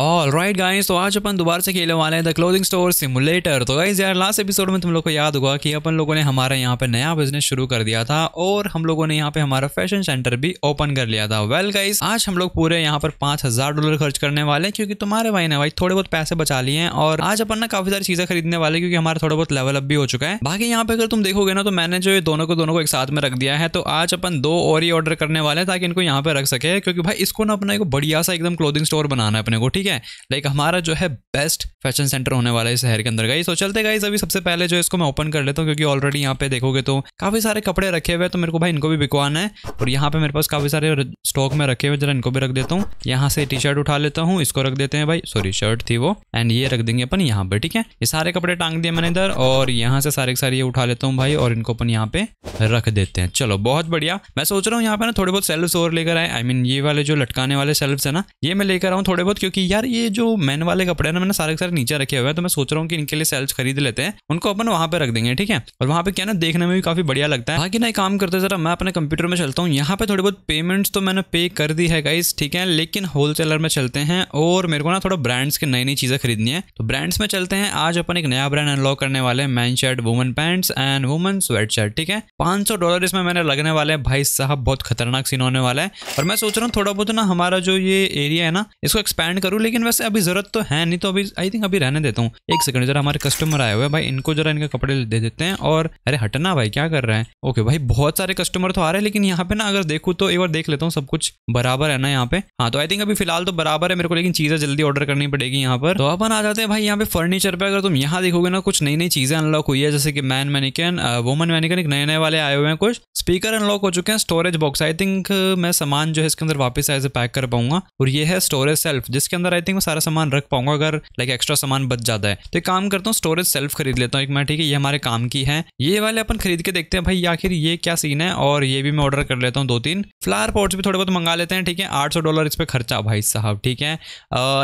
all right guys तो आज अपन दोबारा से खेलने वाले हैं द क्लोथिंग स्टोर सिमुलेटर तो गाइस यार लास्ट एपिसोड में तुम लोग को याद होगा कि अपन लोगों ने हमारा यहाँ पे नया बिजनेस शुरू कर दिया था और हम लोगों ने यहाँ पे हमारा फैशन सेंटर भी ओपन कर लिया था वेल well, गाइस आज हम लोग पूरे यहाँ पर पांच हजार डॉलर खर्च करने वाले हैं क्योंकि तुम्हारे भाई ने भाई थोड़े बहुत पैसे बचा लिए हैं और आज अपन ना काफी सारी चीजें खरीदने वाले क्योंकि हमारा थोड़ा बहुत लेवल अप भी हो चुका है बाकी यहाँ पे अगर तुम देखोगे ना तो मैंने जो दोनों को दोनों को एक साथ में रख दिया है तो आज अपन दो और ही ऑर्डर करने वाले हैं ताकि इनको यहाँ पे रख सके क्योंकि भाई इसको ना अपना एक बढ़िया सा एकदम क्लोथिंग स्टोर बनाना है अपने को ठीक ठीक है लाइक हमारा जो है बेस्ट फैशन सेंटर होने वाला है शहर के अंदर गाइस तो चलते गाइस अभी सबसे पहले जो इसको मैं ओपन कर लेता हूँ क्योंकि ऑलरेडी यहाँ पे देखोगे तो काफ़ी सारे कपड़े रखे हुए तो मेरे को भाई इनको भी बिकवाना है और यहाँ पे मेरे पास काफ़ी सारे स्टॉक में रखे हुए जरा इनको भी रख देता हूँ यहाँ से टी शर्ट उठा लेता हूँ इसको रख देते हैं भाई सॉरी शर्ट थी वो एंड ये रख देंगे अपन यहाँ पे ठीक है ये सारे कपड़े टांग दिए मैंने इधर और यहाँ से सारे सारे ये उठा लेता हूँ भाई और इनको अपन यहाँ पे रख देते हैं चलो बहुत बढ़िया मैं सोच रहा हूँ यहाँ पे ना थोड़े बहुत सेल्फ और लेकर आए आई मीन ये वाले जो लटकाने वाले सेल्फ है ना ये मैं लेकर आऊँ थोड़े बहुत क्योंकि यार ये जो मैन वाले कपड़े ना मैंने सारे के सारे नीचे रखे हुए हैं तो मैं सोच रहा हूँ कि इनके लिए सेल्स खरीद लेते हैं उनको अपन वहाँ पे रख देंगे ठीक है और वहाँ पे क्या ना देखने में भी काफी बढ़िया लगता है बाकी ना एक काम करते जरा मैं अपने कंप्यूटर में चलता हूँ यहाँ पे थोड़ी बहुत पेमेंट्स तो मैंने पे कर दी है गाइस ठीक है लेकिन होलसेलर में चलते हैं और मेरे को ना थोड़ा ब्रांड्स की नई नई चीजें खरीदनी है तो ब्रांड्स में चलते हैं आज अपन एक नया ब्रांड अनलॉक करने वाले हैं man shirt woman pants and woman sweatshirt ठीक है पांच डॉलर इसमें मैंने लगने वाले हैं भाई साहब बहुत खतरनाक सीन होने वाला है और मैं सोच रहा हूँ थोड़ा बहुत ना हमारा जो ये एरिया है ना इसको एक्सपैंड करूँ लेकिन वैसे अभी जरूरत तो है नहीं तो अभी आई थिंक अभी रहने देता हूँ एक सेकंड जरा हमारे कस्टमर आए हुए हैं भाई इनको जरा इनके कपड़े दे देते हैं और अरे हटना भाई क्या कर रहे हैं ओके भाई बहुत सारे कस्टमर तो आ रहे हैं लेकिन यहाँ पे ना अगर देखू तो एक बार देख लेता हूँ सब कुछ बराबर है ना यहाँ पे हाँ तो आई थिंक अभी फिलहाल तो बराबर है मेरे को लेकिन चीजें जल्दी ऑर्डर करनी पड़ेगी यहाँ पर तो अपन आ जाते हैं भाई यहाँ पे फर्नीचर पे अगर तुम यहाँ देखोगे ना कुछ नई नई चीजें अनलॉक हुई है जैसे कि मैन मैनिकन वुमन मैनिकन एक नए नए वाले आए हुए हैं कुछ स्पीकर अनलॉक हो चुके हैं स्टोरेज बॉक्स आई थिंक मैं सामान जो है इसके अंदर वापस ऐसे पैक कर पाऊंगा और ये है स्टोरेज सेल्फ जिसके अंदर पर आई थिंक मैं सारा सामान रख पाऊंगा अगर लाइक एक्स्ट्रा सामान बच जाता है तो एक काम करता हूँ स्टोरेज सेल्फ खरीद लेता हूँ एक मैं ठीक है ये हमारे काम की है ये वाले अपन खरीद के देखते हैं भाई आखिर ये क्या सीन है और ये भी मैं ऑर्डर कर लेता हूँ दो तीन फ्लावर पॉट्स भी थोड़े बहुत मंगा लेते हैं ठीक है आठ डॉलर इस पर खर्चा भाई साहब ठीक है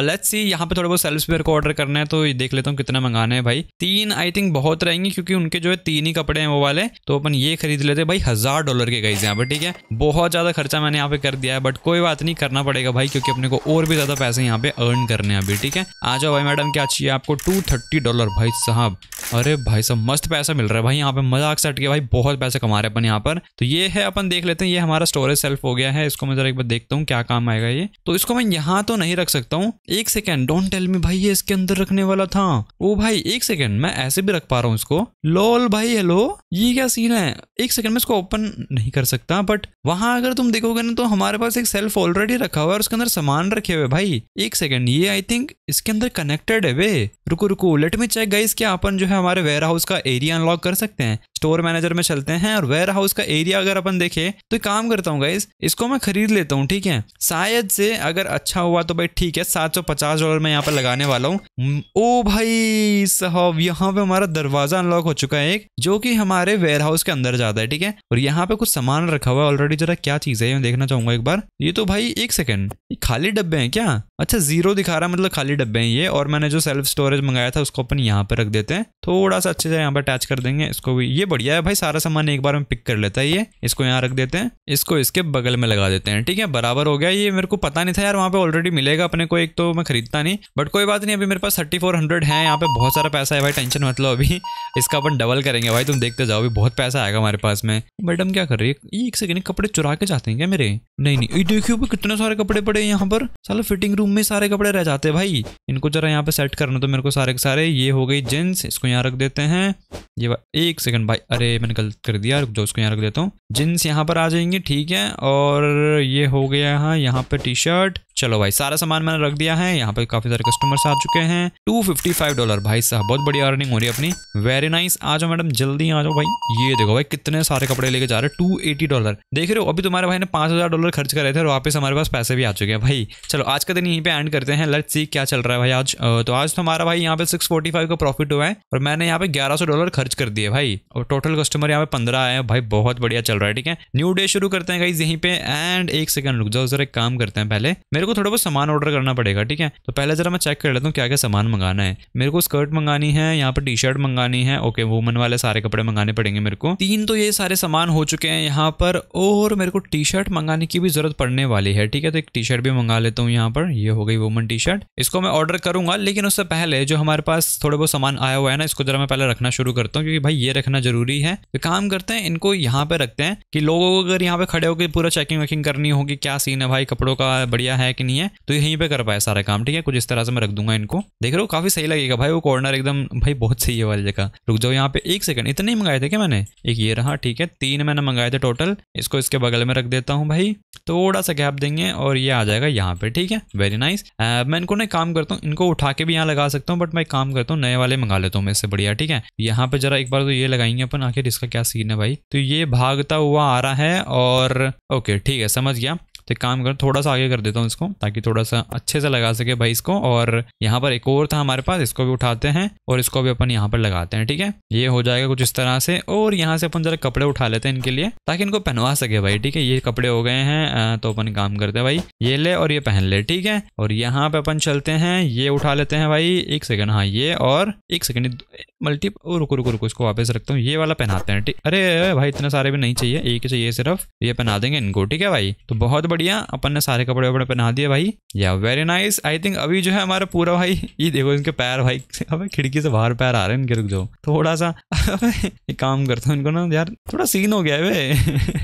लेट्स सी यहाँ पे थोड़े बहुत सेल्फ मेरे को ऑर्डर करना है तो देख लेता हूँ कितना मंगाना है भाई तीन आई थिंक बहुत रहेंगे क्योंकि उनके जो है तीन ही कपड़े हैं वो वाले तो अपन ये खरीद लेते भाई हजार डॉलर के गई यहाँ पर ठीक है बहुत ज्यादा खर्चा मैंने यहाँ पे कर दिया है बट कोई बात नहीं करना पड़ेगा भाई क्योंकि अपने को और भी ज्यादा पैसे यहाँ पे अर्न करने अभी ठीक है आ जाओ भाई मैडम क्या चाहिए आपको टू थर्टी डॉलर भाई साहब अरे भाई सब मस्त पैसा मिल रहा है भाई यहाँ पे मजाक सट के भाई बहुत पैसे कमा रहे हैं अपन यहाँ पर तो ये है अपन देख लेते हैं ये हमारा स्टोरेज सेल्फ हो गया है इसको मैं जरा एक बार देखता हूँ क्या काम आएगा ये तो इसको मैं यहाँ तो नहीं रख सकता हूँ एक सेकेंड डोंट टेल मी भाई ये इसके अंदर रखने वाला था वो भाई एक सेकेंड मैं ऐसे भी रख पा रहा हूँ इसको लोल भाई हेलो ये क्या सीन है एक सेकेंड में इसको ओपन नहीं कर सकता बट वहां अगर तुम देखोगे ना तो हमारे पास एक सेल्फ ऑलरेडी रखा हुआ है और उसके अंदर सामान रखे हुए भाई एक सेकेंड ये आई थिंक इसके अंदर कनेक्टेड है वे रुको रुको लेट मी चेक गाइस क्या अपन जो है हमारे वेयर हाउस का एरिया अनलॉक कर सकते हैं स्टोर मैनेजर में चलते हैं और वेयर हाउस का एरिया अगर अपन देखे तो काम करता हूँ गाइज इसको मैं खरीद लेता हूँ ठीक है शायद से अगर अच्छा हुआ तो भाई ठीक है सात सौ पचास डॉलर में यहाँ पर लगाने वाला हूँ ओ भाई साहब यहाँ पे हमारा दरवाजा अनलॉक हो चुका है एक जो की हमारे वेयर हाउस के अंदर जाता है ठीक है और यहाँ पे कुछ सामान रखा हुआ है ऑलरेडी जरा क्या चीज है मैं देखना चाहूंगा एक बार ये तो भाई एक सेकेंड खाली डब्बे हैं क्या अच्छा जीरो दिखा रहा है मतलब खाली डब्बे हैं ये और मैंने जो सेल्फ स्टोरेज मंगाया था उसको अपन यहाँ पे रख देते हैं थोड़ा सा अच्छे से यहाँ पे अटैच कर देंगे इसको भी ये बढ़िया है भाई सारा सामान एक बार में पिक कर लेता है ये इसको यहाँ रख देते हैं इसको इसके बगल में लगा देते हैं ठीक है बराबर हो गया ये मेरे को पता नहीं था यार वहाँ पे ऑलरेडी मिलेगा अपने को एक तो मैं खरीदता नहीं बट कोई बात नहीं अभी मेरे पास थर्टी फोर हंड्रेड है यहाँ पे बहुत सारा पैसा है भाई टेंशन मतलब अभी इसका अपन डबल करेंगे भाई तुम देखते जाओ अभी बहुत पैसा आएगा हमारे पास में मैडम क्या कर रही है ये एक सेकंड कपड़े चुरा के जाते हैं क्या मेरे नहीं नहीं देखियो कितने सारे कपड़े पड़े हैं यहाँ पर चलो फिटिंग रूम में सारे कपड़े रह जाते हैं भाई इनको जरा यहाँ पे सेट करना तो मेरे को सारे के सारे ये हो गई जेंट्स इसको यहाँ रख देते हैं ये एक सेकंड भाई अरे मैंने गलत कर दिया रुक जाओ उसको यहाँ रख देता हूँ जींस यहाँ पर आ जाएंगे ठीक है और ये हो गया है यहाँ पे टी शर्ट चलो भाई सारा सामान मैंने रख दिया है यहाँ पे काफी सारे कस्टमर्स आ चुके हैं टू फिफ्टी फाइव डॉलर भाई साहब बहुत बड़ी अर्निंग हो रही है अपनी वेरी नाइस आ जाओ मैडम जल्दी आ जाओ भाई ये देखो भाई कितने सारे कपड़े लेके जा रहे टू एटी डॉलर देख रहे हो अभी तुम्हारे भाई ने पांच हजार डॉलर खर्च करे थे और वापस हमारे पास पैसे भी आ चुके हैं भाई चलो आज का दिन यहीं पे एंड करते हैं लेट्स सी क्या चल रहा है भाई आज तो आज तो हमारा भाई यहाँ पे सिक्स फोर्टी फाइव का प्रॉफिट हुआ है और मैंने यहाँ पे ग्यारह सौ डॉलर खर्च कर दिए भाई और टोटल कस्टमर यहाँ पे पंद्रह आए हैं भाई बहुत बढ़िया चल रहा है ठीक है न्यू डे शुरू करते हैं गाइज यहीं पे एंड एक सेकंड रुक जाओ जरा एक काम करते हैं पहले मेरे को थोड़ा बहुत सामान ऑर्डर करना पड़ेगा ठीक है तो पहले जरा मैं चेक कर लेता हूँ क्या क्या सामान मंगाना है मेरे को स्कर्ट मंगानी है यहाँ पर टी शर्ट मंगानी है ओके वुमन वाले सारे कपड़े मंगाने पड़ेंगे मेरे को तीन तो ये सारे सामान हो चुके हैं यहाँ पर और मेरे को टी शर्ट मंगाने की भी जरूरत पड़ने वाली है ठीक है तो एक टी शर्ट भी मंगा लेता हूँ यहाँ पर ये हो गई वुमन टी शर्ट इसको मैं ऑर्डर करूंगा लेकिन उससे पहले जो हमारे पास थोड़े बहुत सामान आया हुआ है ना इसको जरा मैं पहले रखना शुरू करता हूँ क्योंकि भाई ये रखना जरूर ज़रूरी है तो काम करते हैं इनको यहाँ पे रखते हैं कि लोगों को अगर यहाँ पे खड़े होकर पूरा चेकिंग वेकिंग करनी होगी क्या सीन है भाई कपड़ों का बढ़िया है कि नहीं है तो यहीं पे कर पाए सारा काम ठीक है कुछ इस तरह से मैं रख दूंगा इनको देख रहे हो काफ़ी सही लगेगा भाई वो कॉर्नर एकदम भाई बहुत सही है वाली जगह रुक जाओ यहाँ पे एक सेकंड इतने ही मंगाए थे क्या मैंने एक ये रहा ठीक है तीन मैंने मंगाए थे टोटल इसको इसके बगल में रख देता हूँ भाई थोड़ा सा गैप देंगे और ये आ जाएगा यहाँ पे ठीक है वेरी नाइस मैं इनको ना काम करता हूँ इनको उठा के भी यहाँ लगा सकता हूँ बट मैं काम करता हूँ नए वाले मंगा लेता हूँ मैं इससे बढ़िया ठीक है यहाँ पे जरा एक बार तो ये लगाएंगे अपन आखिर इसका क्या सीन है भाई तो ये भागता हुआ आ रहा है और ओके ठीक है समझ गया तो काम कर थोड़ा सा आगे कर देता हूँ इसको ताकि थोड़ा सा अच्छे से लगा सके भाई इसको और यहाँ पर एक और था हमारे पास इसको भी उठाते हैं और इसको भी अपन यहाँ पर लगाते हैं ठीक है ये हो जाएगा कुछ इस तरह से और यहाँ से अपन जरा कपड़े उठा लेते हैं इनके लिए ताकि इनको पहनवा सके भाई ठीक है ये कपड़े हो गए हैं तो अपन काम करते हैं भाई ये ले और ये पहन ले ठीक है और यहाँ पे अपन चलते हैं ये उठा लेते हैं भाई एक सेकेंड हाँ ये और एक सेकेंड मल्टी रुको रुको रुको इसको वापस रखता हूँ ये वाला पहनाते हैं ठीक अरे भाई इतने सारे भी नहीं चाहिए एक ही चाहिए सिर्फ ये पहना देंगे इनको ठीक है भाई तो बहुत बढ़िया अपन ने सारे कपड़े वपड़े पहना दिए भाई या वेरी नाइस आई थिंक अभी जो है हमारा पूरा भाई ये देखो इनके पैर भाई अब खिड़की से बाहर पैर आ रहे हैं इनके रुक जाओ थोड़ा सा एक काम करता हूँ इनको ना यार थोड़ा सीन हो गया है वे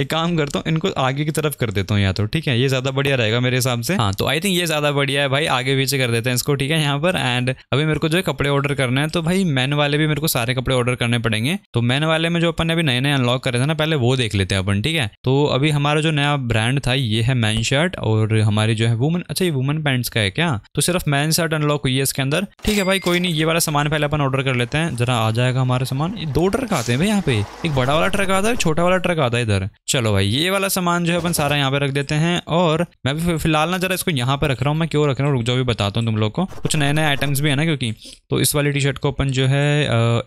एक काम करता हूँ इनको आगे की तरफ कर देता हूँ या तो ठीक है ये ज़्यादा बढ़िया रहेगा मेरे हिसाब से हाँ तो आई थिंक ये ज़्यादा बढ़िया है भाई आगे पीछे कर देते हैं इसको ठीक है यहाँ पर एंड अभी मेरे को जो है कपड़े ऑर्डर करने हैं तो भाई मैन वाले भी मेरे को सारे कपड़े ऑर्डर करने पड़ेंगे तो मैन वाले में जो अपन ने अभी नए नए अनलॉक करे थे ना पहले वो देख लेते हैं अपन ठीक है तो अभी हमारा जो नया ब्रांड था ये है मैन शर्ट और हमारी जो है वुमन अच्छा ये वुमन पैंट्स का है क्या तो सिर्फ मैन शर्ट अनलॉक हुई है इसके अंदर ठीक है भाई कोई नहीं ये वाला सामान पहले अपन ऑर्डर कर लेते हैं जरा आ जाएगा हमारा सामान दो ट्रक आते हैं भाई यहाँ पे एक बड़ा वाला ट्रक आता है छोटा वाला ट्रक आता है इधर चलो भाई ये वाला सामान जो है अपन सारा यहाँ पे रख देते हैं और मैं भी फिलहाल ना जरा इसको यहाँ पे रख रहा हूँ मैं क्यों रख रहा हूँ रुक जाओ भी बताता हूँ तुम लोग को कुछ नए नए आइटम्स भी है ना क्योंकि तो इस वाली टी शर्ट को अपन जो है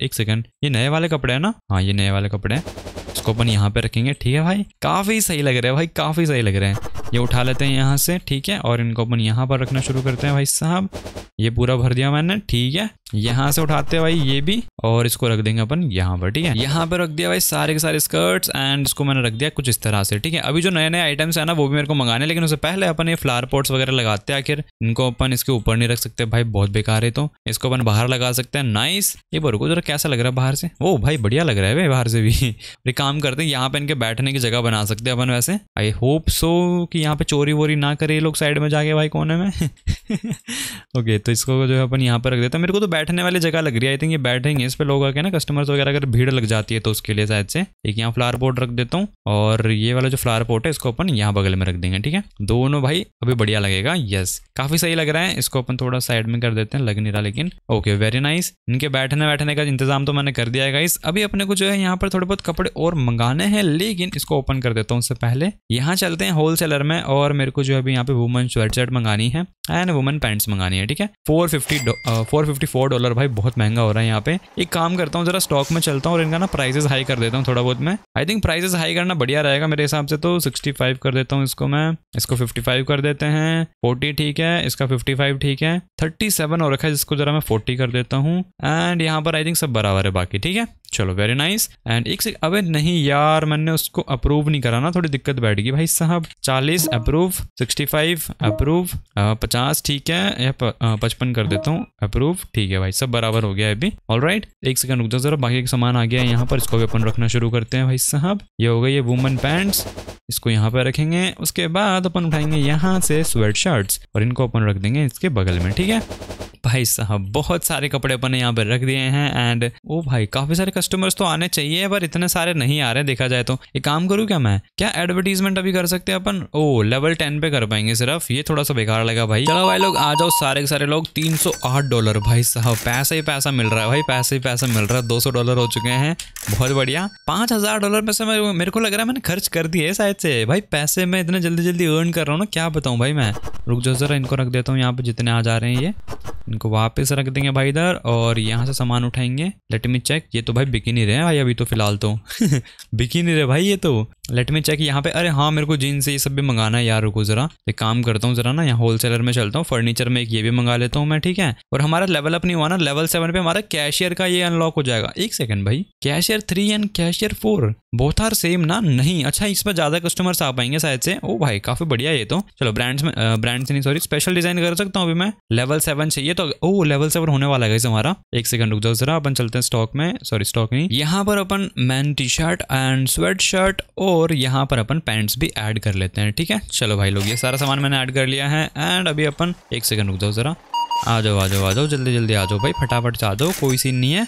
एक सेकंड ये नए वाले कपड़े हैं ना हाँ ये नए वाले कपड़े हैं इसको अपन यहाँ पे रखेंगे ठीक है भाई काफ़ी सही लग रहा है भाई काफ़ी सही लग रहा है ये उठा लेते हैं यहाँ से ठीक है और इनको अपन यहाँ पर रखना शुरू करते हैं भाई साहब ये पूरा भर दिया मैंने ठीक है यहाँ से उठाते हैं भाई ये भी और इसको रख देंगे अपन यहाँ पर ठीक है यहाँ पर रख दिया भाई सारे के सारे स्कर्ट्स एंड इसको मैंने रख दिया कुछ इस तरह से ठीक है अभी जो नए नए आइटम्स है ना वो भी मेरे को मंगाने लेकिन उससे पहले अपन ये फ्लावर पॉट्स वगैरह लगाते हैं आखिर इनको अपन इसके ऊपर नहीं रख सकते भाई बहुत बेकार है तो इसको अपन बाहर लगा सकते हैं नाइस ये बरको जरा कैसा लग रहा है बाहर से वो भाई बढ़िया लग रहा है भाई बाहर से भी काम करते हैं यहाँ पे इनके बैठने की जगह बना सकते हैं अपन वैसे आई होप सो कि यहाँ पे चोरी वोरी ना करे ये लोग साइड में जाके भाई कोने में ओके okay, तो इसको जो है अपन यहाँ पर रख देते हैं मेरे को तो बैठने वाली जगह लग रही है आई थिंक ये बैठेंगे इस पर लोग आके ना कस्टमर्स वगैरह अगर भीड़ लग जाती है तो उसके लिए शायद से एक यहाँ फ्लावर पोट रख देता हूँ और ये वाला जो फ्लावर पोट है इसको अपन यहाँ बगल में रख देंगे ठीक है दोनों भाई अभी बढ़िया लगेगा यस काफी सही लग रहा है इसको अपन थोड़ा साइड में कर देते हैं लग नहीं रहा लेकिन ओके वेरी नाइस इनके बैठने बैठने का इंतजाम तो मैंने कर दिया है इस अभी अपने को जो है यहाँ पर थोड़े बहुत कपड़े और मंगाने हैं लेकिन इसको ओपन कर देता हूँ उससे पहले यहाँ चलते हैं होलसेलर में और मेरे को जो है यहाँ पे वुमन स्वेटशर्ट मंगानी है एंड वुमन पैंट्स मंगानी है ठीक है four fifty four fifty four dollar भाई बहुत महंगा हो रहा है यहाँ पे एक काम करता हूँ जरा स्टॉक में चलता हूँ और इनका ना प्राइजेस हाई कर देता हूँ थोड़ा बहुत मैं आई थिंक प्राइजेस हाई करना बढ़िया रहेगा मेरे हिसाब से तो सिक्सटी फाइव कर देता हूँ इसको मैं इसको फिफ्टी फाइव कर देते हैं फोर्टी ठीक है इसका फिफ्टी फाइव ठीक है थर्टी सेवन और रखा है जिसको जरा मैं फोर्टी कर देता हूँ एंड यहाँ पर आई थिंक सब बराबर है बाकी ठीक है चलो वेरी नाइस एंड एक से अबे नहीं यार मैंने उसको अप्रूव नहीं करा ना थोड़ी दिक्कत बैठ गई भाई साहब चालीस अप्रूव 65 अप्रूव पचास ठीक है या पचपन कर देता हूँ अप्रूव ठीक है भाई सब बराबर हो गया अभी ऑल राइट एक सेकंड रुक जाओ जरा बाकी सामान आ गया है यहाँ पर इसको भी अपन रखना शुरू करते हैं भाई साहब ये हो गई ये वुमन पैंट्स इसको यहाँ पर रखेंगे उसके बाद अपन उठाएंगे यहाँ से स्वेट शर्ट्स और इनको अपन रख देंगे इसके बगल में ठीक है भाई साहब बहुत सारे कपड़े अपने यहाँ पर रख दिए हैं एंड ओ भाई काफी सारे कस्टमर्स तो आने चाहिए पर इतने सारे नहीं आ रहे देखा जाए तो एक काम करूँ क्या मैं क्या एडवर्टीजमेंट अभी कर सकते हैं अपन ओ लेवल टेन पे कर पाएंगे सिर्फ ये थोड़ा सा बेकार लगा भाई चलो भाई लोग आ जाओ सारे सारे लोग तीन डॉलर भाई साहब पैसा ही पैसा मिल रहा है भाई पैसा ही पैसा मिल रहा है दो डॉलर हो चुके हैं बहुत बढ़िया पांच हजार डॉलर में से मेरे को लग रहा है मैंने खर्च कर दिए शायद से भाई पैसे मैं इतने जल्दी जल्दी अर्न कर रहा हूँ ना क्या बताऊँ भाई मैं रुक जाओ जरा इनको रख देता हूँ यहाँ पे जितने आ जा रहे हैं ये इनको वापस रख देंगे भाई इधर और यहाँ से सामान उठाएंगे लेट मी चेक ये तो भाई बिकी नहीं रहे भाई अभी तो फिलहाल तो बिकी नहीं रहे भाई ये तो लेट मी चेक यहाँ पे अरे हाँ मेरे को जीन्स ये सब भी मंगाना है यार रुको जरा एक काम करता हूँ जरा ना यहाँ होलसेलर में चलता हूँ फर्नीचर में एक ये भी मंगा लेता हूँ मैं ठीक है और हमारा लेवल अप नहीं हुआ ना लेवल सेवन पे हमारा कैशियर का ये अनलॉक हो जाएगा एक सेकंड भाई cashier three and cashier four both are same ना नहीं अच्छा इस पर ज्यादा कस्टमर्स आ पाएंगे शायद से ओ भाई काफी बढ़िया ये तो चलो ब्रांड्स में ब्रांड्स नहीं सॉरी स्पेशल डिजाइन कर सकता हूँ अभी मैं लेवल सेवन चाहिए तो ओ लेवल सेवन होने वाला है हमारा एक सेकंड रुक जाओ जरा अपन चलते हैं स्टॉक में सॉरी स्टॉक नहीं यहाँ पर अपन man T shirt and sweatshirt और यहाँ पर अपन पैंट्स भी ऐड कर लेते हैं ठीक है चलो भाई लोग ये सारा सामान मैंने ऐड कर लिया है एंड अभी अपन एक सेकंड रुक जाओ जरा आ जाओ आ जाओ आ जाओ जल्दी जल्दी आ जाओ भाई फटाफट से आ जाओ कोई सीन नहीं है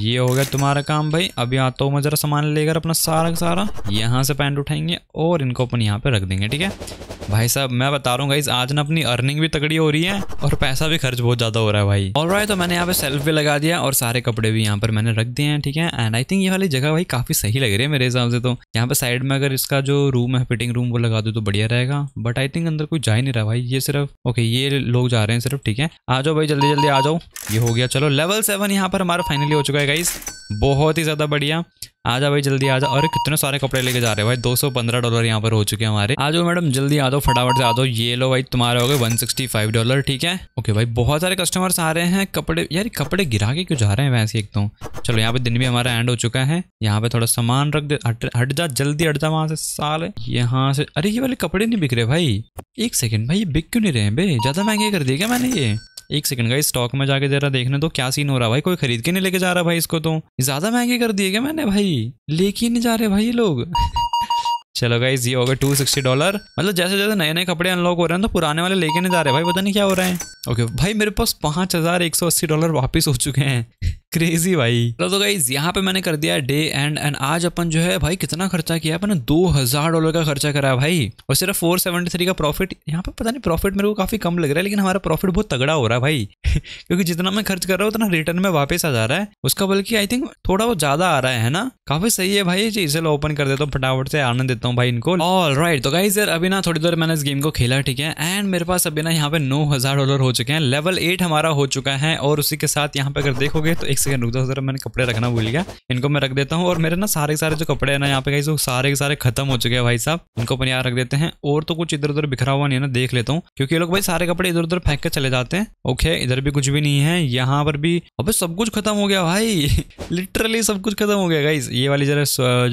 ये हो गया तुम्हारा काम भाई अभी आता हूँ मैं जरा सामान लेकर अपना सारा का सारा यहाँ से पैंट उठाएंगे और इनको अपन यहाँ पे रख देंगे ठीक है भाई साहब मैं बता रहा हूँ गाइज आज ना अपनी अर्निंग भी तगड़ी हो रही है और पैसा भी खर्च बहुत ज़्यादा हो रहा है भाई और भाई तो मैंने यहाँ पे सेल्फ भी लगा दिया और सारे कपड़े भी यहाँ पर मैंने रख दिए हैं ठीक है एंड आई थिंक ये वाली जगह भाई काफ़ी सही लग रही है मेरे हिसाब से तो यहाँ पे साइड में अगर इसका जो रूम है फिटिंग रूम वो लगा दो तो बढ़िया रहेगा बट आई थिंक अंदर कोई जा ही नहीं रहा भाई ये सिर्फ ओके ये लोग जा रहे हैं सिर्फ ठीक है आ जाओ भाई जल्दी जल्दी आ जाओ ये हो गया चलो लेवल सेवन यहाँ पर हमारा फाइनली हो चुका है गाइज बहुत ही ज़्यादा बढ़िया आजा भाई जल्दी आजा अरे कितने सारे कपड़े लेके जा रहे हैं भाई दो सौ पंद्रह डॉलर यहाँ पर हो चुके हैं हमारे आ जाओ मैडम जल्दी आ जाओ फटाफट से आ जाओ ये लो भाई तुम्हारे हो गए वन सिक्सटी फाइव डॉलर ठीक है ओके भाई बहुत सारे कस्टमर्स आ रहे हैं कपड़े यार कपड़े गिरा के क्यों जा रहे हैं वैसे एक तो चलो यहाँ पे दिन भी हमारा एंड हो चुका है यहाँ पे थोड़ा सामान रख दे हट जा जल्दी हट जा वहाँ से साल यहाँ से अरे ये वाले कपड़े नहीं बिक रहे भाई एक सेकेंड भाई ये बिक क्यों नहीं रहे हैं ज़्यादा महंगे कर दिए क्या मैंने ये एक सेकंड का स्टॉक में जाके जरा देखने तो क्या सीन हो रहा भाई कोई खरीद के नहीं लेके जा रहा भाई इसको तो ज्यादा महंगे कर दिए क्या मैंने भाई लेके नहीं जा रहे भाई लोग चलो गाइज ये हो टू सिक्सटी डॉलर मतलब जैसे जैसे नए नए कपड़े अनलॉक हो रहे हैं तो पुराने वाले लेके नहीं जा रहे भाई पता नहीं क्या हो रहे हैं ओके भाई मेरे पास पांच हजार एक सौ अस्सी डॉलर वापस हो चुके हैं क्रेजी भाई तो गाइज यहाँ पे मैंने कर दिया डे एंड एंड आज अपन जो है भाई कितना खर्चा किया अपन दो हजार डॉलर का खर्चा करा भाई और सिर्फ फोर सेवेंटी थ्री का प्रॉफिट यहाँ पे पता नहीं प्रॉफिट मेरे को काफी कम लग रहा है लेकिन हमारा प्रॉफिट बहुत तगड़ा हो रहा है भाई क्योंकि जितना मैं खर्च कर रहा हूँ उतना रिटर्न में वापस आ जा रहा है उसका बल्कि आई थिंक थोड़ा बहुत ज्यादा आ रहा है ना काफी सही है भाई जी इसे ओपन कर देता हूँ फटाफट से आनंद देता हूँ भाई इनको ऑल राइट तो गाइज यार अभी ना थोड़ी देर मैंने इस गेम को खेला ठीक है एंड मेरे पास अभी ना यहाँ पे नौ हजार डॉलर हो चुके हैं लेवल एट हमारा हो चुका है और उसी के साथ यहाँ पे अगर देखोगे तो एक सेकंड रुक जाओ जरा मैंने कपड़े रखना भूल गया इनको मैं रख देता हूँ और मेरे ना सारे सारे जो कपड़े हैं ना यहाँ पे गाइस सारे के सारे खत्म हो चुके हैं भाई साहब इनको अपन यहाँ रख देते हैं और तो कुछ इधर उधर बिखरा हुआ नहीं है ना देख लेता हूँ क्योंकि ये लोग भाई सारे कपड़े इधर उधर फेंक के चले जाते हैं ओके इधर भी कुछ भी नहीं है यहाँ पर भी अब सब कुछ खत्म हो गया भाई लिटरली सब कुछ खत्म हो गया भाई ये वाली जरा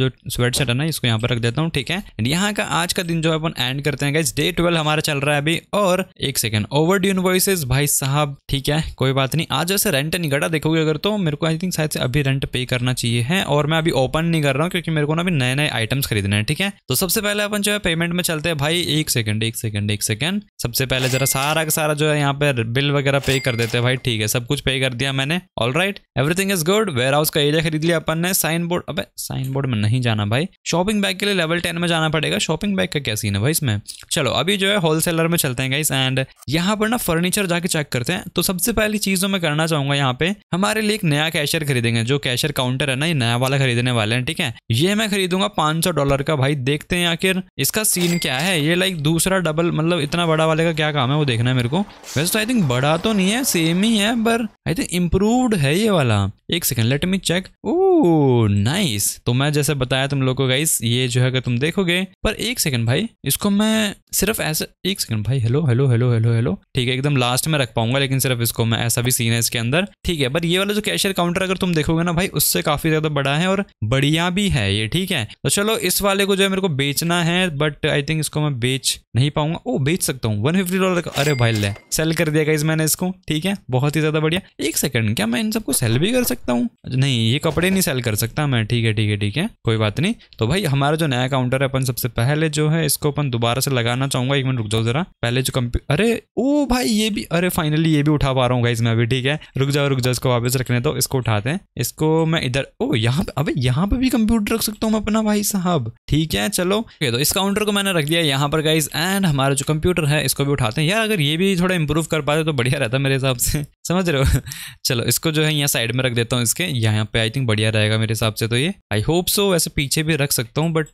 जो स्वेट शर्ट है ना इसको यहाँ पर रख देता हूँ ठीक है यहाँ का आज का दिन जो है अपन एंड करते हैं गाइज डे ट्वेल्व हमारा चल रहा है अभी और एक सेकेंड ओवर ड्यून भाई साहब ठीक है कोई बात नहीं आज वैसे रेंट नहीं देखोगे अगर तो हूँ मेरे को आई थिंक शायद से अभी रेंट पे करना चाहिए है और मैं अभी ओपन नहीं कर रहा हूँ क्योंकि मेरे को ना अभी नए नए आइटम्स खरीदने हैं ठीक है तो सबसे पहले अपन जो है पेमेंट में चलते हैं भाई एक सेकंड एक सेकंड एक सेकंड सबसे पहले जरा सारा का सारा जो है यहाँ पे बिल वगैरह पे कर देते हैं भाई ठीक है सब कुछ पे कर दिया मैंने all right everything is good warehouse का एरिया खरीद लिया अपन ने साइन बोर्ड अब साइन बोर्ड में नहीं जाना भाई शॉपिंग बैग के लिए लेवल टेन में जाना पड़ेगा शॉपिंग बैग का क्या सीन है भाई इसमें चलो अभी जो है होलसेलर में चलते हैं गाइस एंड यहाँ पर ना फर्नीचर जाके चेक करते हैं तो सबसे पहली चीज जो मैं करना चाहूंगा यहाँ पे हमारे लिए नया कैशियर खरीदेंगे जो कैशियर काउंटर है ना ये नया वाला खरीदने वाले हैं ठीक है ये मैं खरीदूंगा पांच डॉलर का भाई देखते हैं आखिर इसका सीन क्या है ये लाइक दूसरा डबल मतलब इतना बड़ा वाले का क्या काम है वो देखना है मेरे को वैसे तो आई थिंक बड़ा तो नहीं है सेम ही है पर आई थिंक इम्प्रूवड है ये वाला एक second let me check oh nice तो मैं जैसे बताया तुम लोग को गाइस ये जो है अगर तुम देखोगे पर एक सेकेंड भाई इसको मैं सिर्फ ऐसे एक सेकंड भाई hello hello hello hello hello ठीक है एकदम लास्ट में रख पाऊंगा लेकिन सिर्फ इसको मैं ऐसा भी सीन है इसके अंदर ठीक है पर ये वाला जो कैशियर काउंटर अगर तुम देखोगे ना भाई उससे काफी ज्यादा बड़ा है और बढ़िया भी है ये ठीक है तो चलो इस वाले को जो है मेरे को बेचना है बट आई थिंक इसको मैं बेच नहीं पाऊंगा ओ बेच सकता हूँ वन फिफ्टी डॉलर का अरे भाई ले सेल कर दिया गाइज मैंने इसको ठीक है बहुत ही ज्यादा बढ़िया एक सेकंड क्या मैं इन सबको सेल भी कर सकता हूँ नहीं ये कपड़े नहीं सेल कर सकता मैं ठीक है ठीक है ठीक है कोई बात नहीं तो भाई हमारा जो नया काउंटर है अपन सबसे पहले जो है इसको अपन दोबारा से लगाना चाहूंगा एक मिनट रुक जाओ जरा पहले जो कंप्यू अरे ओ भाई ये भी अरे फाइनली ये भी उठा पा रहा हूँ गाइज मैं अभी ठीक है रुक जाओ रुक जाओ इसको वापस रखने तो इसको उठाते हैं इसको मैं इधर ओ यहाँ पे अबे यहाँ पे भी कंप्यूटर रख सकता हूँ मैं अपना भाई साहब ठीक है चलो okay, तो इस काउंटर को मैंने रख दिया यहाँ पर गाइज एंड हमारा जो कंप्यूटर है इसको भी उठाते हैं यार अगर ये भी थोड़ा इंप्रूव कर पाते तो बढ़िया रहता मेरे हिसाब से समझ रहे हो चलो इसको जो है यहाँ साइड में रख देता हूँ इसके यहाँ पे आई थिंक बढ़िया रहेगा मेरे हिसाब से तो ये आई होप सो वैसे पीछे भी रख सकता हूँ बट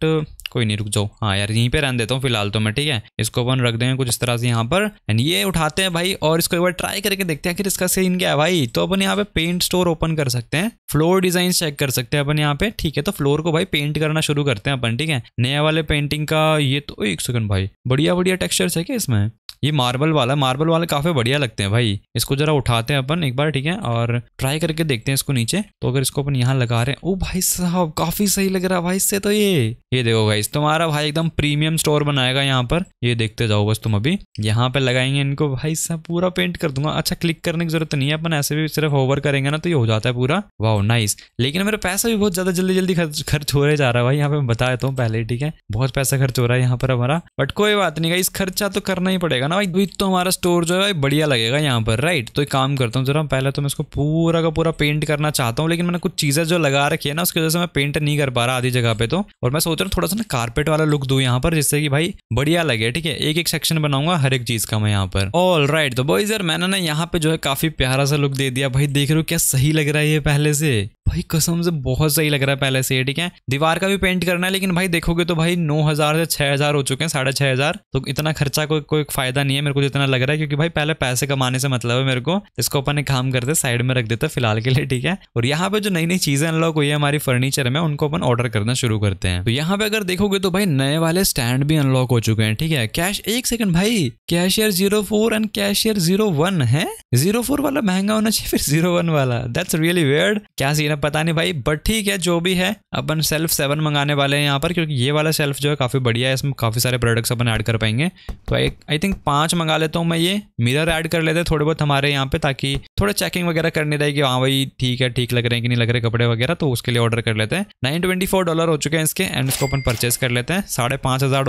कोई नहीं रुक जाओ हाँ यार यहीं पे रहने देता हूँ फिलहाल तो मैं ठीक है इसको अपन रख देंगे कुछ इस तरह से यहाँ पर एंड ये उठाते हैं भाई और इसको एक बार ट्राई करके देखते हैं आखिर इसका सीन क्या है भाई तो अपन यहाँ पे पेंट स्टोर ओपन कर सकते हैं फ्लोर डिजाइन चेक कर सकते हैं अपन यहाँ पे ठीक है तो फ्लोर को भाई पेंट करना शुरू करते हैं अपन ठीक है नया वाले पेंटिंग का ये तो एक सेकंड भाई बढ़िया बढ़िया टेक्सचर्स है क्या इसमें ये मार्बल वाला मार्बल वाले काफ़ी बढ़िया लगते हैं भाई इसको ज़रा उठाते हैं अपन एक बार ठीक है और ट्राई करके देखते हैं इसको नीचे तो अगर इसको अपन यहाँ लगा रहे हैं ओ भाई साहब काफ़ी सही लग रहा है भाई इससे तो ये ये देखो भाई तुम्हारा भाई एकदम प्रीमियम स्टोर बनाएगा यहाँ पर ये देखते जाओ बस तुम अभी यहाँ पे लगाएंगे इनको भाई साहब पूरा पेंट कर दूंगा अच्छा क्लिक करने की जरूरत नहीं है अपन ऐसे भी सिर्फ ओवर करेंगे ना तो ये हो जाता है पूरा वाह नाइस लेकिन मेरा पैसा भी बहुत ज़्यादा जल्दी जल्दी खर्च हो रहे जा रहा है भाई यहाँ पे मैं बता देता हूँ पहले ठीक है बहुत पैसा खर्च हो रहा है यहाँ पर हमारा बट कोई बात नहीं इस खर्चा तो करना ही पड़ेगा ना भाई अभी तो, तो हमारा स्टोर जो है भाई बढ़िया लगेगा यहाँ पर राइट तो एक काम करता हूँ जरा पहले तो मैं इसको पूरा का पूरा पेंट करना चाहता हूँ लेकिन मैंने कुछ चीज़ें जो लगा रखी है ना उसकी वजह से मैं पेंट नहीं कर पा रहा आधी जगह पे तो और मैं सोच रहा हूँ थोड़ा सा ना कारपेट वाला लुक दू यहाँ पर जिससे कि भाई बढ़िया लगे ठीक है एक एक सेक्शन बनाऊंगा हर एक चीज़ का मैं यहाँ पर ऑल राइट तो बोइज यार मैंने ना यहाँ पे जो है काफ़ी प्यारा सा लुक दे दिया भाई देख रहे हो क्या सही लग रहा है ये पहले से भाई कसम से बहुत सही लग रहा है पहले से ये ठीक है दीवार का भी पेंट करना है लेकिन भाई देखोगे तो भाई नौ हजार से छह हजार हो चुके हैं साढ़े छह हजार तो इतना खर्चा कोई कोई फायदा नहीं है मेरे को जितना लग रहा है क्योंकि भाई पहले पैसे कमाने से मतलब है मेरे को इसको अपन काम करते साइड में रख देते फिलहाल के लिए ठीक है और यहाँ पे जो नई नई चीजें अनलॉक हुई है हमारी फर्नीचर में उनको अपन ऑर्डर करना शुरू करते हैं तो यहाँ पे अगर देखोगे तो भाई नए वाले स्टैंड भी अनलॉक हो चुके हैं ठीक है कैश एक सेकंड भाई cashier zero four and cashier zero one है जीरो फोर वाला महंगा होना चाहिए फिर जीरो वन वाला दैट्स रियली वेड क्या सीन अब पता नहीं भाई बट ठीक है जो भी है अपन सेल्फ सेवन मंगाने वाले हैं यहाँ पर क्योंकि ये वाला सेल्फ जो है काफ़ी बढ़िया है इसमें काफ़ी सारे प्रोडक्ट्स अपन ऐड कर पाएंगे तो एक आई थिंक पाँच मंगा लेता हूँ मैं ये मिरर ऐड कर लेते हैं थोड़े बहुत हमारे यहाँ पे ताकि थोड़ा चेकिंग वगैरह करनी रहेगी हाँ भाई ठीक है ठीक लग रहे हैं कि नहीं लग रहे कपड़े वगैरह तो उसके लिए ऑर्डर कर लेते हैं नाइन डॉलर हो चुके हैं इसके एंड इसको अपन परचेस कर लेते हैं साढ़े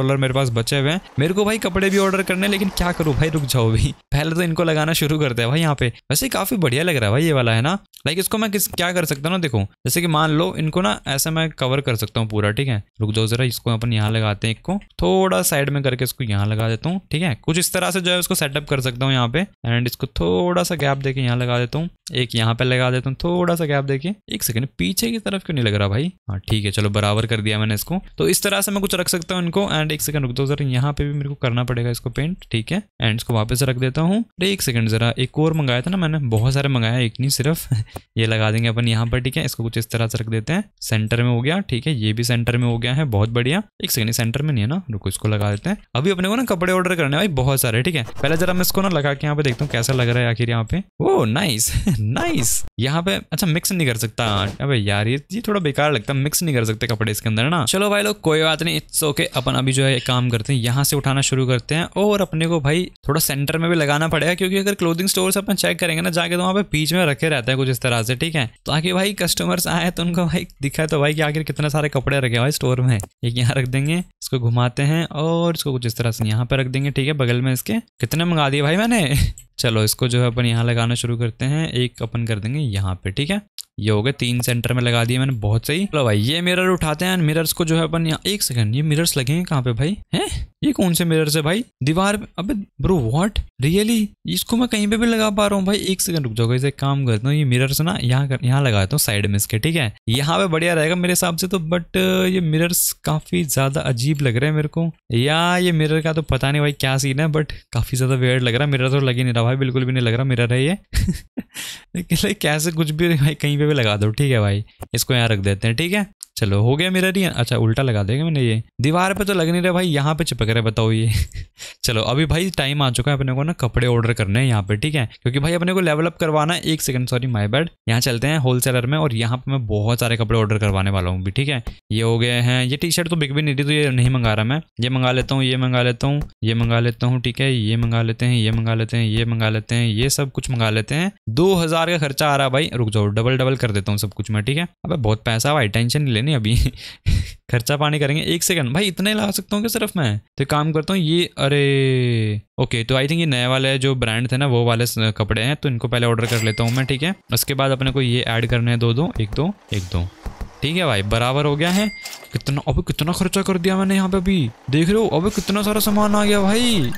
डॉलर मेरे पास बचे हुए हैं मेरे को भाई कपड़े भी ऑर्डर करने लेकिन क्या करूँ भाई रुक जाओ भी पहले तो इनको लगाना शुरू करते हैं भाई यहाँ पे वैसे काफ़ी बढ़िया लग रहा है भाई ये वाला है ना लाइक इसको मैं किस क्या कर सकता हूँ ना देखो जैसे कि मान लो इनको ना ऐसे मैं कवर कर सकता हूँ पूरा ठीक है रुक दो जरा इसको अपन यहाँ लगाते हैं एक को थोड़ा साइड में करके इसको यहाँ लगा देता हूँ ठीक है कुछ इस तरह से जो है उसको सेटअप कर सकता हूँ यहाँ पे एंड इसको थोड़ा सा गैप देके यहाँ लगा देता हूँ एक यहाँ पे लगा देता हूँ थोड़ा सा गैप देखिए एक सेकंड पीछे की तरफ क्यों नहीं लग रहा भाई हाँ ठीक है चलो बराबर कर दिया मैंने इसको तो इस तरह से मैं कुछ रख सकता हूँ इनको एंड एक सेकंड रुक दो जरा यहाँ पे भी मेरे को करना पड़ेगा इसको पेंट ठीक है एंड इसको वापस रख देता हूँ एक सेकंड जरा एक और मंगाया था ना मैंने बहुत सारे मंगाया एक नहीं सिर्फ ये लगा देंगे अपन यहाँ पर ठीक है इसको कुछ इस तरह से रख देते हैं सेंटर में हो गया ठीक है ये भी सेंटर में हो गया है बहुत बढ़िया एक सेकंड सेंटर में नहीं है ना रुको इसको लगा देते हैं अभी अपने को ना कपड़े ऑर्डर करने भाई बहुत सारे ठीक है पहले जरा मैं इसको ना लगा के यहाँ पे देखता हूँ कैसा लग रहा है आखिर यहाँ पे ओ नाइस नाइस यहाँ पे अच्छा मिक्स नहीं कर सकता अब यार ये जी थोड़ा बेकार लगता है मिक्स नहीं कर सकते कपड़े इसके अंदर ना चलो भाई लोग कोई बात नहीं इट्स ओके अपन अभी जो है काम करते हैं यहाँ से उठाना शुरू करते हैं और अपने को भाई थोड़ा सेंटर में भी लगाना पड़ेगा क्योंकि अगर क्लोथिंग स्टोर अपन चेक करेंगे ना जाके तो वहाँ पे बीच में रखे रहते हैं कुछ इस तरह से ठीक है ताकि भाई कस्टमर्स आए तो उनको भाई दिखा तो भाई कि आखिर कितने सारे कपड़े रखे हुए स्टोर में एक यहाँ रख देंगे इसको घुमाते हैं और इसको कुछ इस तरह से यहाँ पे रख देंगे ठीक है बगल में इसके कितने मंगा दिए भाई मैंने चलो इसको जो है अपन यहाँ लगाना शुरू करते हैं एक अपन कर देंगे यहाँ पे ठीक है ये हो गए तीन सेंटर में लगा दिए मैंने बहुत सही चलो भाई ये मिरर उठाते हैं मिरर्स को जो है अपन यहाँ एक सेकंड ये मिरर्स लगेंगे कहाँ पे भाई हैं ये कौन से मिरर्स है भाई दीवार अबे ब्रो व्हाट रियली इसको मैं कहीं पे भी लगा पा रहा हूँ भाई एक सेकंड रुक जाओ इसे काम करता हूँ ये मिरर्स ना यहाँ यहाँ लगाता हूँ साइड में इसके ठीक है यहाँ पे बढ़िया रहेगा मेरे हिसाब से तो बट ये मिरर्स काफी ज्यादा अजीब लग रहे हैं मेरे को या ये मिरर का तो पता नहीं भाई क्या सीन है बट काफी ज्यादा वेयर लग रहा है मिरर तो लगे नहीं रहा भाई बिल्कुल भी नहीं लग रहा मेरा रही है लेकिन कैसे कुछ भी भाई कहीं पे भी लगा दो ठीक है भाई इसको यहाँ रख देते हैं ठीक है चलो हो गया मेरा रिया अच्छा उल्टा लगा देगा मैंने ये दीवार पे तो लग नहीं रहा भाई यहाँ पे चिपक रहे बताओ ये चलो अभी भाई टाइम आ चुका है अपने को ना कपड़े ऑर्डर करने हैं यहाँ पे ठीक है क्योंकि भाई अपने को लेवल अप करवाना है एक सेकंड सॉरी माई बैड यहाँ चलते हैं होलसेलर में और यहाँ पे मैं बहुत सारे कपड़े ऑर्डर करवाने वाला हूँ भी ठीक है ये हो गए हैं ये टी शर्ट तो बिक भी नहीं रही तो ये नहीं मंगा रहा मैं ये मंगा लेता हूँ ये मंगा लेता हूँ ये मंगा लेता हूँ ठीक है ये मंगा लेते हैं ये मंगा लेते हैं ये मंगा लेते हैं ये सब कुछ मंगा लेते हैं दो का खर्चा आ रहा है भाई रुक जाओ डबल डबल कर देता हूँ सब कुछ मैं ठीक है अब बहुत पैसा भाई टेंशन नहीं नहीं अभी खर्चा पानी करेंगे एक सेकंड भाई इतने ला सकता हूँ क्या सिर्फ मैं तो काम करता हूँ ये अरे ओके तो आई थिंक ये नए वाले जो ब्रांड थे ना वो वाले कपड़े हैं तो इनको पहले ऑर्डर कर लेता हूँ मैं ठीक है उसके बाद अपने को ये ऐड करने हैं दो दो एक दो एक दो ठीक है भाई बराबर हो गया है कितना अभी कितना खर्चा कर दिया मैंने यहाँ पे अभी देख रहे हो अभी कितना सारा सामान आ गया भाई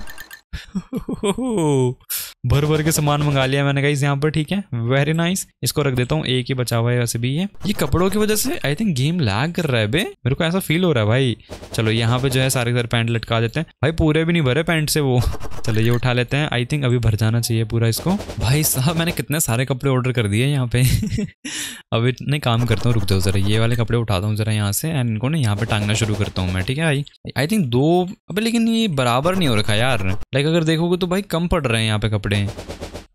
भर भर के सामान मंगा लिया मैंने गाइस यहाँ पर ठीक है वेरी नाइस इसको रख देता हूँ एक ही बचा हुआ है वैसे भी ये ये कपड़ों की वजह से आई थिंक गेम लैग कर रहा है बे मेरे को ऐसा फील हो रहा है भाई चलो यहाँ पे जो है सारे सारे पैंट लटका देते हैं भाई पूरे भी नहीं भरे पैंट से वो चलो ये उठा लेते हैं आई थिंक अभी भर जाना चाहिए पूरा इसको भाई साहब मैंने कितने सारे कपड़े ऑर्डर कर दिए यहाँ पे अब इतने काम करता हूँ रुक जाओ ज़रा ये वाले कपड़े उठाता हूँ ज़रा यहाँ से एंड इनको ना यहाँ पे टांगना शुरू करता हूँ मैं ठीक है भाई आई थिंक दो अबे लेकिन ये बराबर नहीं हो रखा यार लाइक अगर देखोगे तो भाई कम पड़ रहे हैं यहाँ पे कपड़े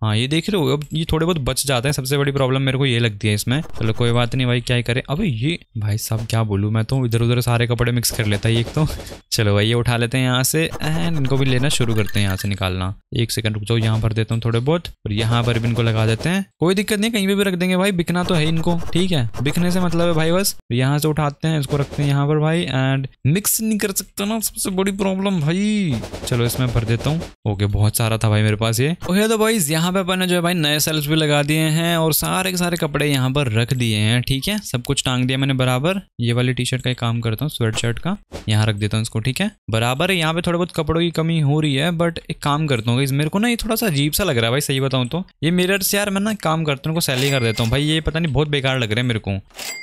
हाँ ये देख रहे हो अब ये थोड़े बहुत बच जाते हैं सबसे बड़ी प्रॉब्लम मेरे को ये लगती है इसमें चलो कोई बात नहीं भाई क्या ही करें अबे ये भाई साहब क्या बोलूँ मैं तो इधर उधर सारे कपड़े मिक्स कर लेता है एक तो चलो भाई ये उठा लेते हैं यहाँ से एंड इनको भी लेना शुरू करते हैं यहाँ से निकालना एक सेकंड रुक जाओ यहाँ पर देता हूँ थोड़े बहुत और यहाँ पर भी इनको लगा देते हैं कोई दिक्कत नहीं कहीं भी रख देंगे भाई बिकना तो है इनको ठीक है बिकने से मतलब है भाई बस यहाँ से उठाते हैं इसको रखते हैं यहाँ पर भाई एंड मिक्स नहीं कर सकते ना सबसे बड़ी प्रॉब्लम भाई चलो इसमें भर देता हूँ ओके बहुत सारा था भाई मेरे पास ये ओके तो भाई यहाँ यहाँ पे अपन ने जो है भाई नए सेल्स भी लगा दिए हैं और सारे के सारे कपड़े यहाँ पर रख दिए हैं ठीक है सब कुछ टांग दिया मैंने बराबर ये वाली टी शर्ट का ही काम करता हूँ स्वेट शर्ट का यहाँ रख देता हूँ इसको ठीक है बराबर यहाँ पे थोड़ा बहुत कपड़ों की कमी हो रही है बट एक काम करता हूँ मेरे को ना ये थोड़ा सा अजीब सा लग रहा है भाई सही बताऊँ तो ये से यार मैं ना काम करता हूँ इनको सेल ही कर देता हूँ भाई ये पता नहीं बहुत बेकार लग रहे हैं मेरे को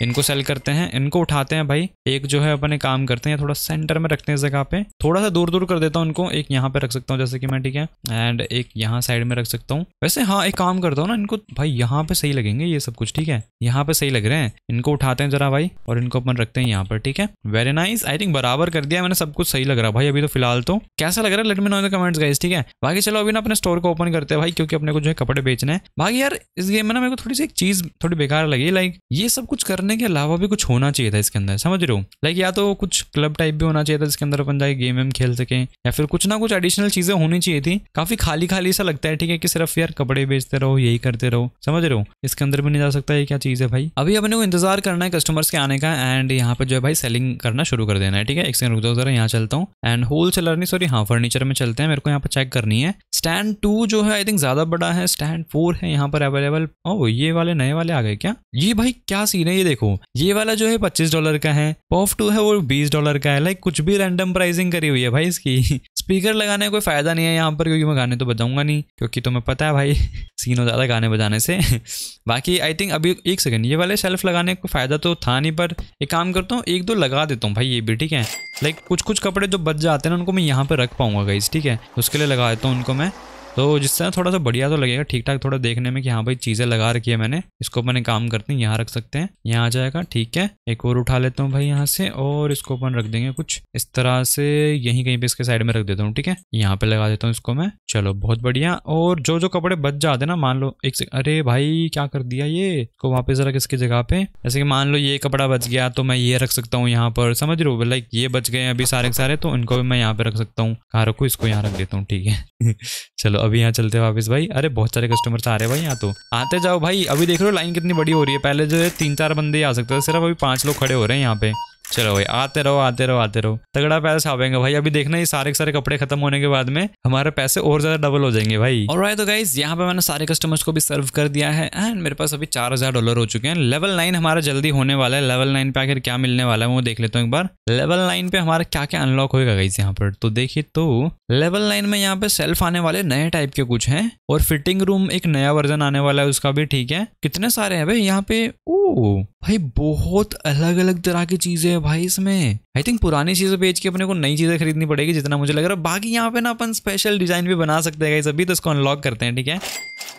इनको सेल करते हैं इनको उठाते हैं भाई एक जो है अपने काम करते हैं थोड़ा सेंटर में रखते हैं इस जगह पे थोड़ा सा दूर दूर कर देता हूँ उनको एक यहाँ पे रख सकता हूँ जैसे कि मैं ठीक है एंड एक यहाँ साइड में रख सकता हूँ वैसे हाँ एक काम करता हूँ ना इनको भाई यहाँ पे सही लगेंगे ये सब कुछ ठीक है यहाँ पे सही लग रहे हैं इनको उठाते हैं जरा भाई और इनको अपन रखते हैं यहाँ पर ठीक है वेरी नाइस आई थिंक बराबर कर दिया मैंने सब कुछ सही लग रहा है भाई अभी तो फिलहाल तो कैसा लग रहा है लेट नो कमेंट्स गाइस ठीक है बाकी चलो अभी ना अपने स्टोर को ओपन करते हैं भाई क्योंकि अपने को जो है कपड़े बेचने हैं बाकी यार इस गेम में ना मेरे को थोड़ी सी एक चीज थोड़ी बेकार लगी लाइक ये सब कुछ करने के अलावा भी कुछ होना चाहिए था इसके अंदर समझ रहे हो लाइक या तो कुछ क्लब टाइप भी होना चाहिए था जिसके अंदर अपन जाए गेम वेम खेल सके या फिर कुछ ना कुछ एडिशनल चीजें होनी चाहिए थी काफी खाली खाली सा लगता है ठीक है कि सिर्फ यार कपड़े बेचते रहो यही करते रहो समझ रहे हो इसके अंदर भी नहीं जा सकता ये क्या चीज़ है भाई अभी अपने को इंतजार करना है कस्टमर्स के आने का एंड यहाँ पे जो है भाई सेलिंग करना शुरू कर देना है ठीक है एक सेकंड रुक जाओ जरा यहाँ चलता हूँ एंड होल सेलर नहीं सॉरी हाँ फर्नीचर में चलते हैं मेरे को यहाँ पर चेक करनी है स्टैंड टू जो है आई थिंक ज़्यादा बड़ा है स्टैंड फोर है यहाँ पर अवेलेबल ओ oh, ये वाले नए वाले आ गए क्या ये भाई क्या सीन है ये देखो ये वाला जो है पच्चीस डॉलर का है पॉफ टू है वो बीस डॉलर का है लाइक कुछ भी रैंडम प्राइसिंग करी हुई है भाई इसकी स्पीकर लगाने का कोई फ़ायदा नहीं है यहाँ पर क्योंकि मैं गाने तो बजाऊंगा नहीं क्योंकि तुम्हें पता है भाई सीन हो ज़्यादा गाने बजाने से बाकी आई थिंक अभी एक सेकेंड ये वाले शेल्फ लगाने का फ़ायदा तो था नहीं पर एक काम करता हूँ एक दो लगा देता हूँ भाई ये भी ठीक है लाइक कुछ कुछ कपड़े जो बच जाते हैं ना उनको मैं यहाँ पर रख पाऊंगा गाइज ठीक है उसके लिए लगा देता हूँ उनको मैं तो जिससे थोड़ा सा बढ़िया तो लगेगा ठीक ठाक थोड़ा देखने में कि हाँ भाई चीज़ें लगा रखी है मैंने इसको अपन काम करते हैं यहाँ रख सकते हैं यहाँ आ जाएगा ठीक है एक और उठा लेता हूँ भाई यहाँ से और इसको अपन रख देंगे कुछ इस तरह से यहीं कहीं पे इसके साइड में रख देता हूँ ठीक है यहाँ पे लगा देता हूँ इसको मैं चलो बहुत बढ़िया और जो जो कपड़े बच जाते ना मान लो एक अरे भाई क्या कर दिया ये इसको वापस रख इसकी जगह पे जैसे कि मान लो ये कपड़ा बच गया तो मैं ये रख सकता हूँ यहाँ पर समझ रहे हो लाइक ये बच गए अभी सारे सारे तो इनको भी मैं यहाँ पे रख सकता हूँ कहा रखू इसको यहाँ रख देता हूँ ठीक है चलो अभी यहाँ चलते वापस भाई अरे बहुत सारे कस्टमर्स आ रहे हैं भाई यहाँ तो आते जाओ भाई अभी देख लो लाइन कितनी बड़ी हो रही है पहले जो है तीन चार बंदे ही आ सकते थे सिर्फ अभी पांच लोग खड़े हो रहे हैं यहाँ पे चलो भाई आते रहो आते रहो आते रहो तगड़ा पैसा आवेगा भाई अभी देखना ये सारे सारे कपड़े खत्म होने के बाद में हमारे पैसे और ज्यादा डबल हो जाएंगे भाई और right, तो गाइज यहाँ पे मैंने सारे कस्टमर्स को भी सर्व कर दिया है एंड मेरे पास अभी चार हजार डॉलर हो चुके हैं लेवल नाइन हमारा जल्दी होने वाला है लेवल नाइन पे आखिर क्या मिलने वाला है वो देख लेता हूँ एक बार लेवल नाइन पे हमारा क्या क्या अनलॉक होगा गाइज यहाँ पर तो देखिए तो लेवल नाइन में यहाँ पे सेल्फ आने वाले नए टाइप के कुछ है और फिटिंग रूम एक नया वर्जन आने वाला है उसका भी ठीक है कितने सारे है भाई यहाँ पे ओ भाई बहुत अलग अलग तरह की चीजें हैं भाई इसमें आई थिंक पुरानी चीजें बेच के अपने को नई चीजें खरीदनी पड़ेगी जितना मुझे लग रहा है बाकी यहाँ पे ना अपन स्पेशल डिजाइन भी बना सकते हैं सभी तो इसको अनलॉक करते हैं ठीक है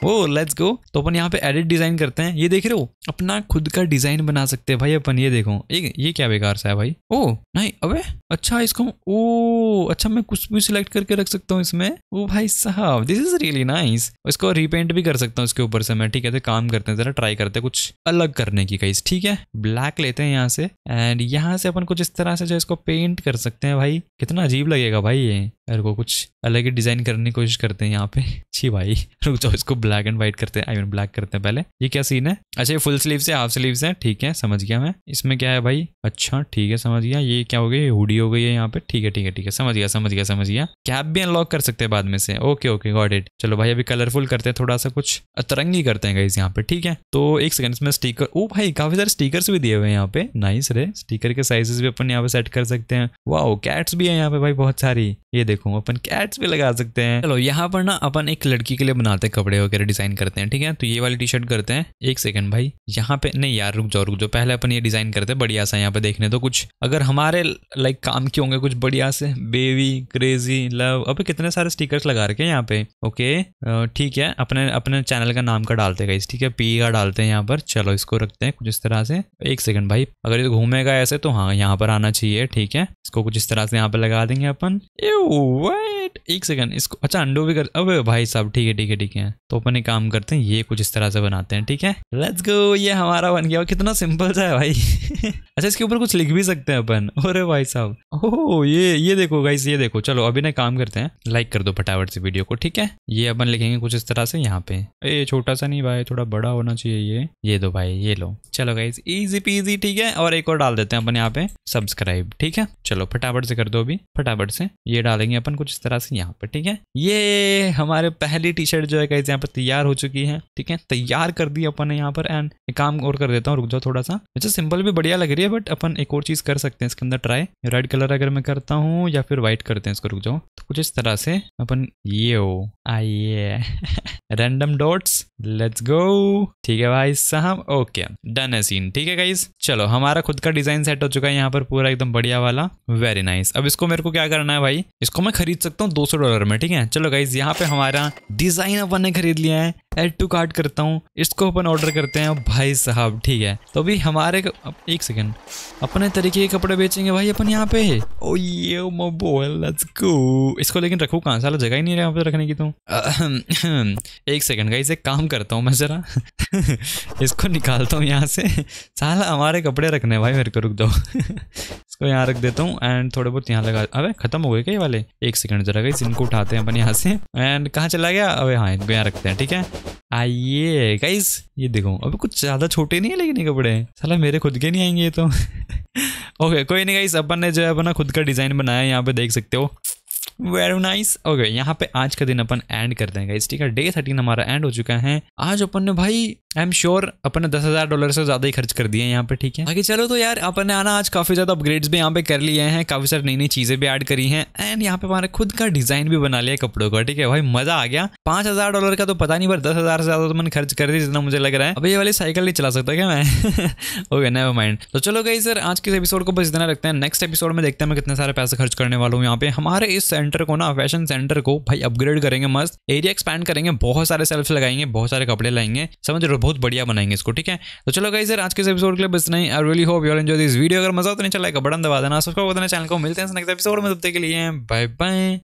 ओ लेट्स गो तो अपन यहाँ पे एडिट डिजाइन करते हैं ये देख रहे हो अपना खुद का डिजाइन बना सकते हैं भाई अपन ये देखो ये ये क्या बेकार सा है भाई ओ नहीं अबे अच्छा इसको ओ अच्छा मैं कुछ भी सिलेक्ट करके रख सकता हूँ इसमें ओ भाई साहब दिस इज रियली नाइस इसको रिपेंट भी कर सकता हूँ इसके ऊपर से मैं ठीक है तो काम करते हैं जरा ट्राई करते हैं कुछ अलग करने की कहीं ठीक है ब्लैक लेते हैं यहाँ से एंड यहाँ से अपन कुछ इस तरह से जो इसको पेंट कर सकते हैं भाई कितना अजीब लगेगा भाई ये मेरे को कुछ अलग ही डिजाइन करने की कोशिश करते हैं यहाँ पे छी भाई रुक जाओ इसको ब्लैक एंड व्हाइट करते हैं आई मीन ब्लैक करते हैं पहले ये क्या सीन है अच्छा ये फुल स्लीव है हाफ स्लीव है ठीक है समझ गया मैं इसमें क्या है भाई अच्छा ठीक है समझ गया ये क्या हो गया ये हुडी हो गई है यहाँ पे ठीक है ठीक है ठीक है समझ गया समझ गया समझ गया कैप भी अनलॉक कर सकते हैं बाद में से ओके ओके गॉड इट चलो भाई अभी कलरफुल करते हैं थोड़ा सा कुछ अतरंगी करते हैं गाइज यहाँ पे ठीक है तो एक सेकंड इसमें स्टीकर ओ भाई काफी सारे स्टीकर्स भी दिए हुए हैं यहाँ पे नाइस रे स्टीकर के साइजेस भी अपन यहाँ पे सेट कर सकते हैं वाओ कैट्स भी है यहाँ पे भाई बहुत सारी ये देखो अपन कैट्स भी लगा सकते हैं चलो यहाँ पर ना अपन एक लड़की के लिए बनाते कपड़े हो वगैरह डिज़ाइन करते हैं ठीक है तो ये वाली टी शर्ट करते हैं एक सेकंड भाई यहाँ पे नहीं यार रुक जाओ रुक जाओ पहले अपन ये डिज़ाइन करते हैं बढ़िया सा यहाँ पे देखने तो कुछ अगर हमारे लाइक काम के होंगे कुछ बढ़िया से बेबी क्रेजी लव अब कितने सारे स्टिकर्स लगा रखे हैं यहाँ पे ओके ठीक है अपने अपने चैनल का नाम का डालते गाइस ठीक है पी का डालते हैं यहाँ पर चलो इसको रखते हैं कुछ इस तरह से एक सेकंड भाई अगर ये घूमेगा ऐसे तो हाँ यहाँ पर आना चाहिए ठीक है इसको कुछ इस तरह से यहाँ पे लगा देंगे अपन ए वेट एक सेकंड इसको अच्छा अंडो भी कर अबे भाई साहब ठीक है ठीक है ठीक है तो अपन एक काम करते हैं ये कुछ इस तरह से बनाते हैं ठीक है लेट्स गो ये हमारा बन गया कितना सिंपल सा है भाई अच्छा इसके ऊपर कुछ लिख भी सकते हैं अपन अरे भाई साहब हो ये ये देखो गाइस ये देखो चलो अभी ना काम करते हैं लाइक कर दो फटाफट से वीडियो को ठीक है ये अपन लिखेंगे कुछ इस तरह से यहाँ पे ये छोटा सा नहीं भाई थोड़ा बड़ा होना चाहिए ये ये दो भाई ये लो चलो गाइज इजी पीजी ठीक है और एक और डाल देते हैं अपन यहाँ पे सब्सक्राइब ठीक है चलो फटाफट से कर दो अभी फटाफट से ये डालेंगे अपन कुछ इस तरह से से यहाँ पर ठीक है ये हमारे पहली टी शर्ट जो है कैसे यहाँ पर तैयार हो चुकी है ठीक है तैयार कर दी अपन ने यहाँ पर एंड एक काम और कर देता हूँ रुक जाओ थोड़ा सा अच्छा सिंपल भी बढ़िया लग रही है बट अपन एक और चीज कर सकते हैं इसके अंदर ट्राई रेड कलर अगर मैं करता हूँ या फिर व्हाइट करते हैं इसको रुक जाओ तो कुछ इस तरह से अपन ये हो आइए रैंडम डॉट्स लेट्स गो ठीक है भाई साहब ओके डन है सीन ठीक है गाइज चलो हमारा खुद का डिजाइन सेट हो चुका है यहाँ पर पूरा एकदम बढ़िया वाला वेरी नाइस अब इसको मेरे को क्या करना है भाई इसको मैं खरीद सकता हूँ दो डॉलर में ठीक है चलो गाइज यहाँ पे हमारा डिजाइन अपन ने खरीद लिया है एड टू कार्ट करता हूँ इसको अपन ऑर्डर करते हैं भाई साहब ठीक है तो अभी हमारे एक सेकेंड अपने तरीके के कपड़े बेचेंगे भाई अपन यहाँ पे ओ ये लेट्स गो इसको लेकिन रखू कहाँ साला जगह ही नहीं रहा रखने की तो एक सेकेंड का इसे काम करता हूँ मैं ज़रा इसको निकालता हूँ यहाँ से साल हमारे कपड़े रखने भाई मेरे को रुक दो इसको यहाँ रख देता हूँ एंड थोड़े बहुत यहाँ लगा अबे खत्म हो गए क्या वाले एक सेकंड जरा गई इनको उठाते हैं अपन यहाँ से एंड कहाँ चला गया अबे हाँ इनको यहाँ रखते हैं ठीक है आइए गाइस ये देखो अभी कुछ ज़्यादा छोटे नहीं है लेकिन कपड़े साला मेरे खुद के नहीं आएंगे ये तो ओके okay, कोई नहीं गाइस अपन ने जो है अपना खुद का डिज़ाइन बनाया यहाँ पे देख सकते हो वेरी नाइस ओके यहाँ पे आज का दिन अपन एंड करते हैं गाइज ठीक है डे थर्टीन हमारा एंड हो चुका है आज अपन ने भाई आई एम श्योर अपन ने दस हज़ार डॉलर से ज़्यादा ही खर्च कर दिए यहाँ पे ठीक है बाकी चलो तो यार अपन ने आना आज काफ़ी ज़्यादा अपग्रेड्स भी यहाँ पे कर लिए हैं काफ़ी सारी नई नई चीज़ें भी ऐड करी हैं एंड यहाँ पे हमारे खुद का डिज़ाइन भी बना लिया कपड़ों का ठीक है भाई मज़ा आ गया पांच हज़ार डॉलर का तो पता नहीं पर दस हज़ार से ज़्यादा तो मैंने खर्च कर दिया जितना मुझे लग रहा है अभी ये वाली साइकिल नहीं चला सकता क्या मैं ओके नेवर माइंड तो चलो गई सर आज के एपिसोड को बस इतना रखते हैं नेक्स्ट एपिसोड में देखते हैं मैं कितने सारे पैसे खर्च करने वाला हूँ यहाँ पे हमारे इस सेंटर को ना फैशन सेंटर को भाई अपग्रेड करेंगे मस्त एरिया एक्सपैंड करेंगे बहुत सारे सेल्फ लगाएंगे बहुत सारे कपड़े लाएंगे समझ रहे बहुत बढ़िया बनाएंगे इसको ठीक है तो चलो गाइज सर आज के एपिसोड के लिए बस नहीं I really hope your enjoy this video अगर मजा आता तो नहीं चला बटन दबा देना सब्सक्राइब कर देना चैनल को मिलते हैं नेक्स्ट एपिसोड में तब तक के लिए बाय बाय